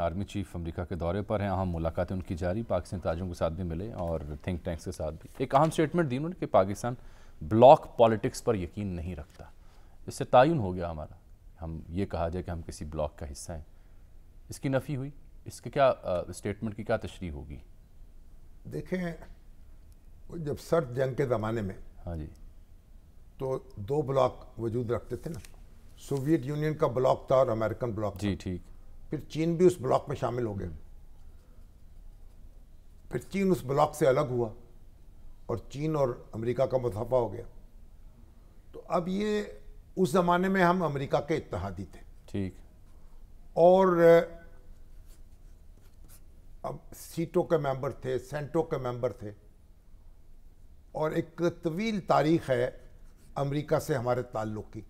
अपने army chief America के दौरे पर हैं अहम मुलाकातें उनकी जारी पाकिस्तान ताजों के साथ भी मिले और थिंक टैंक्स के साथ भी एक अहम स्टेटमेंट दी उन्होंने कि पाकिस्तान ब्लॉक पॉलिटिक्स पर यकीन नहीं रखता इससे तयन हो गया हमारा हम ये कहा जाए कि हम किसी ब्लॉक का हिस्सा हैं इसकी नफ़ी हुई इसके क्या स्टेटमेंट की क्या तशरी होगी देखें जब सर्द जंग के ज़माने में हाँ जी तो दो ब्लॉक वजूद रखते थे ना सोवियत यूनियन का ब्लॉक था और अमेरिकन ब्लॉक जी ठीक फिर चीन भी उस ब्लॉक में शामिल हो गया फिर चीन उस ब्लॉक से अलग हुआ और चीन और अमेरिका का मुसाफा हो गया तो अब ये उस ज़माने में हम अमेरिका के इतिहादी थे ठीक और अब सीटों के मेंबर थे सेंटों के मेंबर थे और एक तवील तारीख है अमेरिका से हमारे ताल्लुक़ की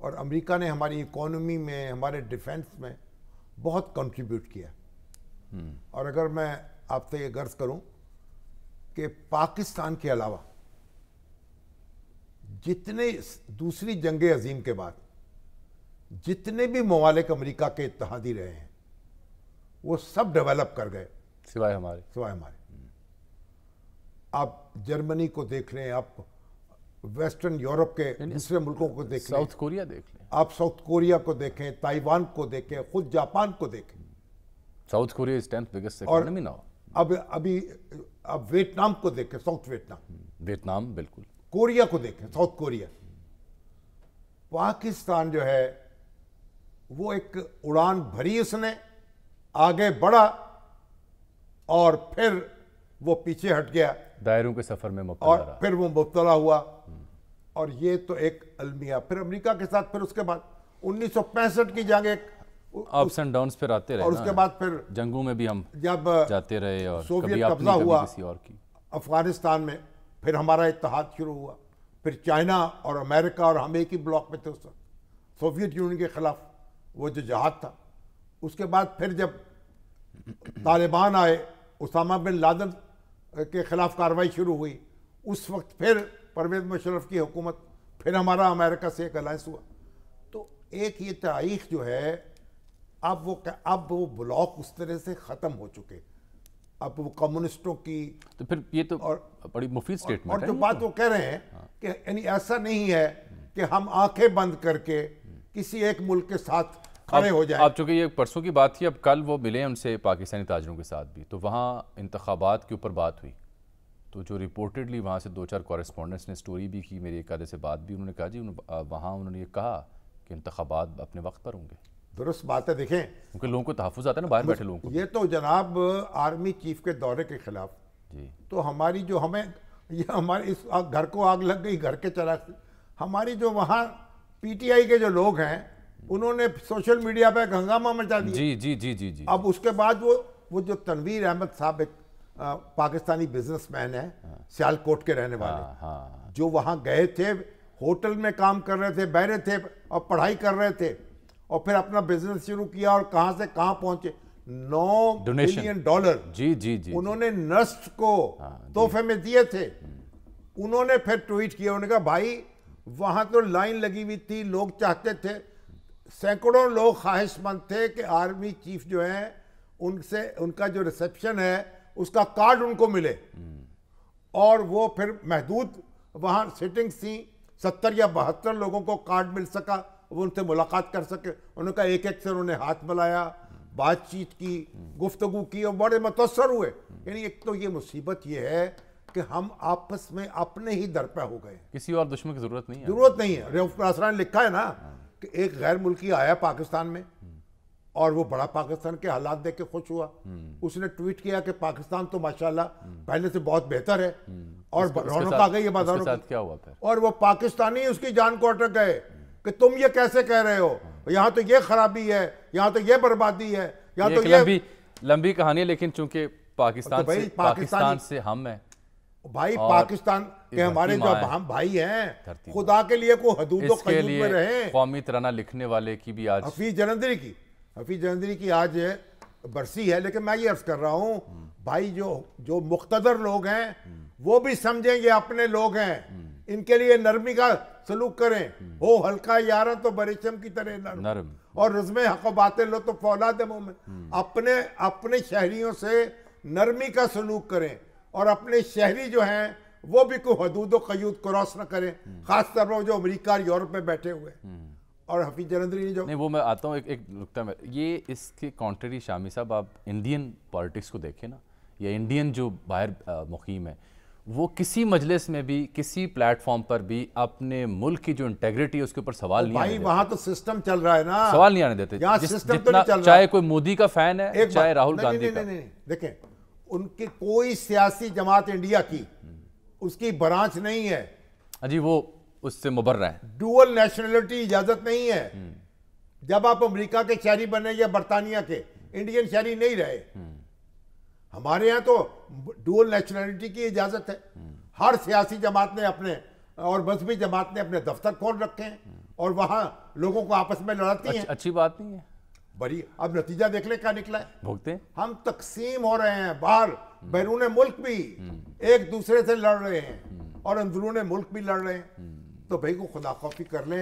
और अमेरिका ने हमारी इकोनॉमी में हमारे डिफेंस में बहुत कंट्रीब्यूट किया और अगर मैं आपसे ये गर्ज करूं कि पाकिस्तान के अलावा जितने दूसरी जंग अजीम के बाद जितने भी ममालिक अमरीका के इतहादी रहे हैं वो सब डेवलप कर गए सिवाय हमारे सिवाय हमारे आप जर्मनी को देख लें आप वेस्टर्न यूरोप के दूसरे मुल्कों को देखें साउथ कोरिया देख लें आप साउथ कोरिया को देखें ताइवान को देखें खुद जापान को देखें South Korea is tenth biggest economy now अब अभी अब वियतनाम को देखें साउथ वियतनाम वियतनाम बिल्कुल कोरिया को देखें साउथ कोरिया पाकिस्तान जो है वो एक उड़ान भरी उसने आगे बढ़ा और फिर वो पीछे हट गया दायरों के सफर में और फिर वो मुबतला हुआ और ये तो एक अलमिया फिर अमेरिका के साथ फिर उसके बाद उन्नीस की जंग एक अप्स एंड डाउन फिर आते रहे और उसके बाद फिर जंगों में भी हम जब जाते रहे और सोवियत कब्जा हुआ किसी और की अफगानिस्तान में फिर हमारा इतिहाद शुरू हुआ फिर चाइना और अमेरिका और हम एक ही ब्लॉक में थे उस वक्त सोवियत यूनियन के खिलाफ वो जो जहाज था उसके बाद फिर जब तालिबान आए उसामा बिन लादन के खिलाफ कार्रवाई शुरू हुई उस वक्त फिर परवेज मुशरफ की हुकूमत फिर हमारा अमेरिका से एक अलायंस हुआ तो एक ये तारीख जो है अब वो अब वो ब्लॉक उस तरह से ख़त्म हो चुके अब वो कम्युनिस्टों की तो फिर ये तो और बड़ी मुफीद स्टेटमेंट और, और जो तो। बात वो कह रहे हैं हाँ। कि यानी ऐसा नहीं है कि हम आंखें बंद करके किसी एक मुल्क के साथ खड़े हो जाए आप चूंकि ये परसों की बात थी अब कल वो मिले उनसे पाकिस्तानी ताजरों के साथ भी तो वहाँ इंतबात के ऊपर बात हुई तो जो रिपोर्टेडली वहाँ से दो चार कॉरेस्पॉन्डेंट्स ने स्टोरी भी की मेरी एक आधे से बात भी उन्होंने कहा जी वहाँ उन्होंने ये कहा कि इंतबात अपने वक्त पर होंगे दुरुस्त बात है देखें क्योंकि लोगों को तहफ़ आता है ना बाहर बैठे लोगों को ये तो जनाब आर्मी चीफ के दौरे के खिलाफ जी तो हमारी जो हमें ये हमारे इस घर को आग लग गई घर के चला हमारी जो वहाँ पीटीआई के जो लोग हैं उन्होंने सोशल मीडिया पर हंगामा मचा दिया जी जी जी जी जी अब उसके बाद वो वो जो तनवीर अहमद साहब एक पाकिस्तानी बिजनेसमैन है हाँ। सियालकोट के रहने वाले हाँ, हाँ। जो वहाँ गए थे होटल में काम कर रहे थे रहे थे और पढ़ाई कर रहे थे और फिर अपना बिजनेस शुरू किया और कहाँ से कहाँ पहुंचे नौ मिलियन डॉलर जी जी जी उन्होंने नस्ट को तोहफे में दिए थे हम्म। उन्होंने फिर ट्वीट किया उन्होंने कहा भाई वहां तो लाइन लगी हुई थी लोग चाहते थे सैकड़ों लोग ख्वाहिशमंद थे कि आर्मी चीफ जो है उनसे उनका जो रिसेप्शन है उसका कार्ड उनको मिले और वो फिर महदूद वहाँ सेटिंग थी सत्तर या बहत्तर लोगों को कार्ड मिल सका वो उनसे मुलाकात कर सके उनका एक एक से उन्होंने हाथ मिलाया बातचीत की गुफ्तु की और बड़े मतसर हुए यानी एक तो ये मुसीबत ये है कि हम आपस में अपने ही दर पे हो गए किसी और दुश्मन की जरूरत नहीं है जरूरत नहीं है रेफ ने लिखा है ना कि एक गैर मुल्की आया पाकिस्तान में और वो बड़ा पाकिस्तान के हालात देख के खुश हुआ उसने ट्वीट किया कि पाकिस्तान तो माशाल्लाह पहले से बहुत बेहतर है हम्म। और रौनक आ गई बाजारों के क्या हुआ था और वो पाकिस्तानी उसकी जान को अटक गए कि तुम ये कैसे कह रहे हो हाँ। यहाँ तो ये खराबी है यहाँ तो ये बर्बादी है यहाँ तो ये लंबी लंबी कहानी है लेकिन चूंकि पाकिस्तान तो पाकिस्तान से हम है भाई पाकिस्तान के हमारे जो हम भाई हैं खुदा के लिए को हदूदों में रहे कौमी तराना लिखने वाले की भी आज हफीज जलंधरी की हफीज जंदरी की आज बरसी है लेकिन मैं ये अर्ज कर रहा हूँ भाई जो जो मुख्तर लोग हैं वो भी समझेंगे अपने लोग हैं इनके लिए नरमी का सलूक करें हो हल्का यारा तो बरेशम की तरह नरम, नरम। और रजमे हक बातें लो तो फौलाद में अपने अपने शहरियों से नरमी का सलूक करें और अपने शहरी जो हैं वो भी कोई हदूद व कयूद क्रॉस ना करें खासतौर पर जो अमरीका और यूरोप में बैठे हुए हैं और हफीज जलंधरी ने जो नहीं वो मैं आता हूँ एक एक नुकता में ये इसके कॉन्ट्रेरी शामी साहब आप इंडियन पॉलिटिक्स को देखें ना या इंडियन जो बाहर मुकीम है वो किसी मजलिस में भी किसी प्लेटफॉर्म पर भी अपने मुल्क की जो इंटेग्रिटी है उसके ऊपर सवाल तो नहीं भाई वहां तो सिस्टम चल रहा है ना सवाल नहीं आने देते सिस्टम तो नहीं चल चाहे कोई मोदी का फैन है चाहे राहुल गांधी का देखें उनके कोई सियासी जमात इंडिया की उसकी ब्रांच नहीं है अजी हाँ वो उससे मुबर्रा है डुअल नेशनलिटी इजाजत नहीं है हम्म। जब आप अमेरिका के शहरी बने या बरतानिया के इंडियन शहरी नहीं रहे हम्म। हमारे यहाँ तो डुअल नेशनलिटी की इजाजत है हम्म। हर सियासी जमात ने अपने और मजहबी जमात ने अपने दफ्तर खोल रखे हैं और वहाँ लोगों को आपस में लड़ाती अच्छ, अच्छी बात नहीं है बड़ी अब नतीजा देख ले क्या निकला है हम तकसीम हो रहे हैं बाहर बैरून मुल्क भी एक दूसरे से लड़ रहे हैं और अंदरून मुल्क भी लड़ रहे हैं तो भाई को खुदा कॉफी कर लें